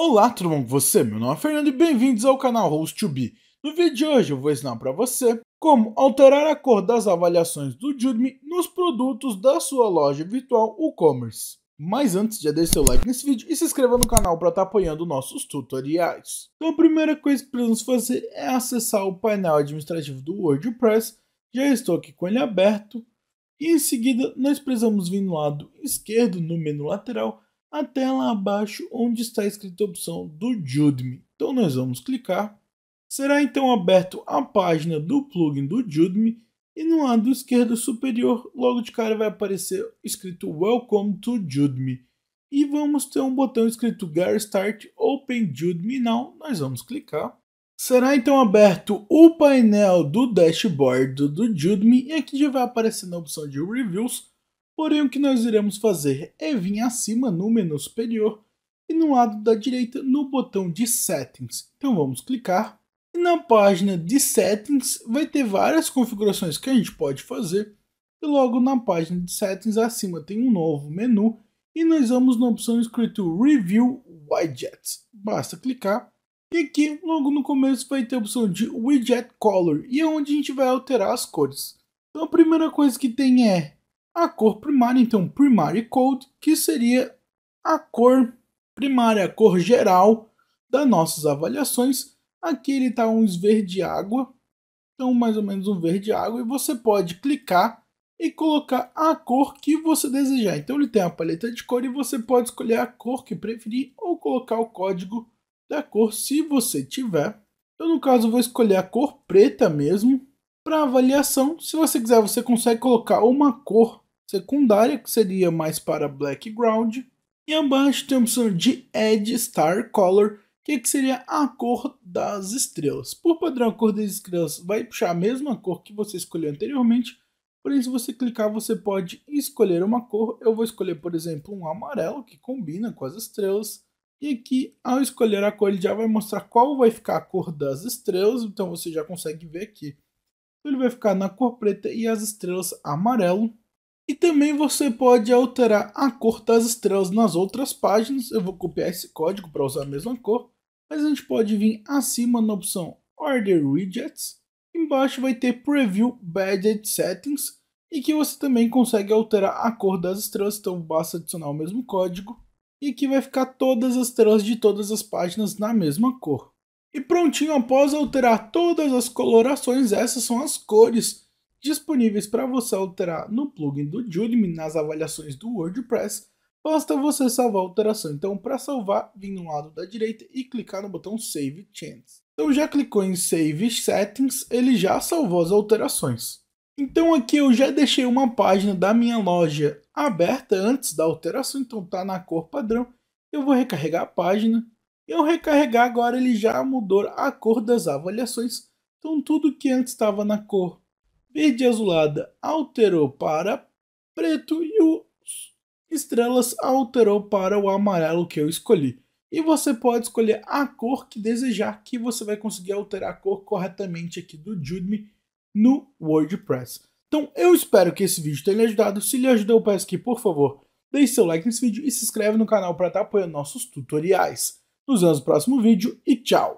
Olá, tudo bom com você? Meu nome é Fernando e bem-vindos ao canal Host2B. No vídeo de hoje eu vou ensinar para você como alterar a cor das avaliações do Judme nos produtos da sua loja virtual e-commerce. Mas antes, já deixe seu like nesse vídeo e se inscreva no canal para estar tá apoiando nossos tutoriais. Então a primeira coisa que precisamos fazer é acessar o painel administrativo do WordPress. Já estou aqui com ele aberto. E em seguida, nós precisamos vir no lado esquerdo, no menu lateral, a tela abaixo onde está escrita a opção do Judme. Então nós vamos clicar. Será então aberto a página do plugin do Judme e no lado esquerdo superior logo de cara vai aparecer escrito Welcome to Judme. E vamos ter um botão escrito Get Start Open Judme Now, nós vamos clicar. Será então aberto o painel do dashboard do Judme e aqui já vai aparecer na opção de Reviews Porém, o que nós iremos fazer é vir acima no menu superior e no lado da direita no botão de Settings. Então vamos clicar. E na página de Settings vai ter várias configurações que a gente pode fazer. E logo na página de Settings acima tem um novo menu e nós vamos na opção escrito Review Widgets. Basta clicar. E aqui, logo no começo, vai ter a opção de Widget Color, e é onde a gente vai alterar as cores. Então a primeira coisa que tem é a cor primária, então primary code, que seria a cor primária, a cor geral das nossas avaliações. Aqui ele está um verde água, então mais ou menos um verde água, e você pode clicar e colocar a cor que você desejar. Então ele tem a paleta de cor e você pode escolher a cor que preferir ou colocar o código da cor se você tiver. Eu então, no caso vou escolher a cor preta mesmo para avaliação. Se você quiser, você consegue colocar uma cor secundária, que seria mais para background. E abaixo temos de add Star Color, que, é que seria a cor das estrelas. Por padrão, a cor das estrelas vai puxar a mesma cor que você escolheu anteriormente, porém se você clicar você pode escolher uma cor. Eu vou escolher, por exemplo, um amarelo, que combina com as estrelas. E aqui, ao escolher a cor, ele já vai mostrar qual vai ficar a cor das estrelas, então você já consegue ver aqui. Então, ele vai ficar na cor preta e as estrelas amarelo. E também você pode alterar a cor das estrelas nas outras páginas. Eu vou copiar esse código para usar a mesma cor. Mas a gente pode vir acima na opção Order Widgets. Embaixo vai ter Preview Badged Settings. E que você também consegue alterar a cor das estrelas. Então basta adicionar o mesmo código. E que vai ficar todas as estrelas de todas as páginas na mesma cor. E prontinho, após alterar todas as colorações, essas são as cores disponíveis para você alterar no plugin do Joomla nas avaliações do WordPress, basta você salvar a alteração. Então, para salvar, vim no lado da direita e clicar no botão Save Changes. Então, já clicou em Save Settings, ele já salvou as alterações. Então aqui eu já deixei uma página da minha loja aberta antes da alteração, então está na cor padrão. Eu vou recarregar a página. e ao recarregar agora ele já mudou a cor das avaliações. Então tudo que antes estava na cor verde azulada alterou para preto e as estrelas alterou para o amarelo que eu escolhi. E você pode escolher a cor que desejar, que você vai conseguir alterar a cor corretamente aqui do Judme no WordPress. Então eu espero que esse vídeo tenha lhe ajudado. Se lhe ajudou, eu peço que, por favor, deixe seu like nesse vídeo e se inscreve no canal para estar apoiando nossos tutoriais. Nos vemos no próximo vídeo e tchau!